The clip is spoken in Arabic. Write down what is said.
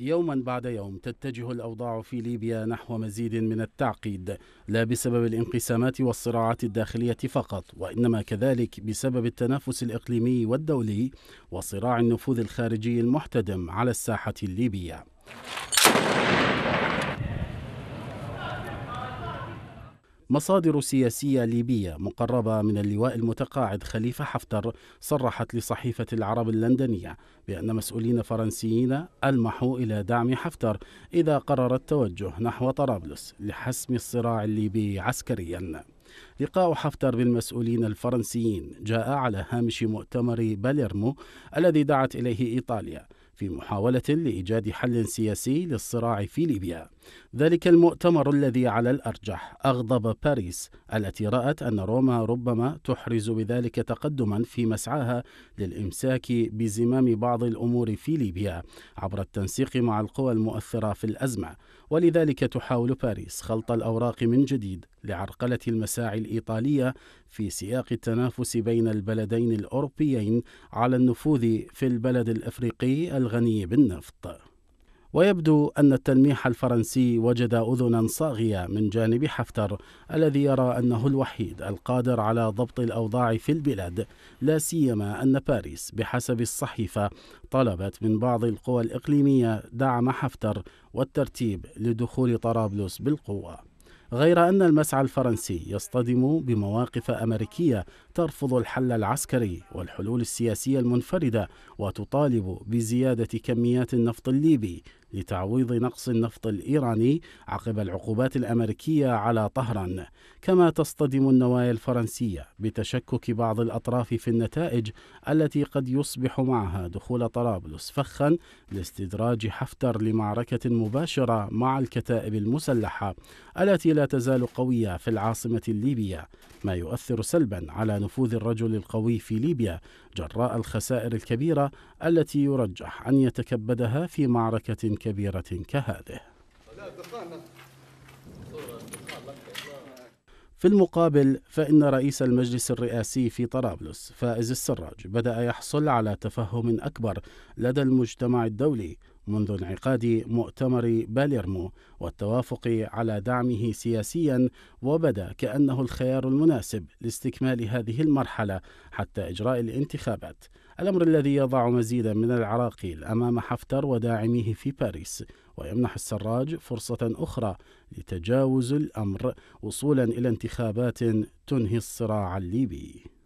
يوما بعد يوم تتجه الاوضاع في ليبيا نحو مزيد من التعقيد لا بسبب الانقسامات والصراعات الداخليه فقط وانما كذلك بسبب التنافس الاقليمي والدولي وصراع النفوذ الخارجي المحتدم على الساحه الليبيه مصادر سياسية ليبية مقربة من اللواء المتقاعد خليفة حفتر صرحت لصحيفة العرب اللندنية بأن مسؤولين فرنسيين ألمحوا إلى دعم حفتر إذا قرر التوجه نحو طرابلس لحسم الصراع الليبي عسكرياً. لقاء حفتر بالمسؤولين الفرنسيين جاء على هامش مؤتمر باليرمو الذي دعت إليه إيطاليا في محاولة لإيجاد حل سياسي للصراع في ليبيا. ذلك المؤتمر الذي على الأرجح أغضب باريس التي رأت أن روما ربما تحرز بذلك تقدما في مسعاها للإمساك بزمام بعض الأمور في ليبيا عبر التنسيق مع القوى المؤثرة في الأزمة ولذلك تحاول باريس خلط الأوراق من جديد لعرقلة المساعي الإيطالية في سياق التنافس بين البلدين الأوروبيين على النفوذ في البلد الأفريقي الغني بالنفط ويبدو أن التلميح الفرنسي وجد أذنا صاغية من جانب حفتر الذي يرى أنه الوحيد القادر على ضبط الأوضاع في البلاد لا سيما أن باريس بحسب الصحيفة طلبت من بعض القوى الإقليمية دعم حفتر والترتيب لدخول طرابلس بالقوة غير أن المسعى الفرنسي يصطدم بمواقف أمريكية ترفض الحل العسكري والحلول السياسية المنفردة وتطالب بزيادة كميات النفط الليبي لتعويض نقص النفط الايراني عقب العقوبات الامريكيه على طهران كما تصطدم النوايا الفرنسيه بتشكك بعض الاطراف في النتائج التي قد يصبح معها دخول طرابلس فخا لاستدراج حفتر لمعركه مباشره مع الكتائب المسلحه التي لا تزال قويه في العاصمه الليبيه ما يؤثر سلبا على نفوذ الرجل القوي في ليبيا جراء الخسائر الكبيره التي يرجح ان يتكبدها في معركه كبيرة كهذه في المقابل فإن رئيس المجلس الرئاسي في طرابلس فائز السراج بدأ يحصل على تفهم أكبر لدى المجتمع الدولي منذ انعقاد مؤتمر باليرمو والتوافق على دعمه سياسيا وبدا كانه الخيار المناسب لاستكمال هذه المرحله حتى اجراء الانتخابات الامر الذي يضع مزيدا من العراقيل امام حفتر وداعميه في باريس ويمنح السراج فرصه اخرى لتجاوز الامر وصولا الى انتخابات تنهي الصراع الليبي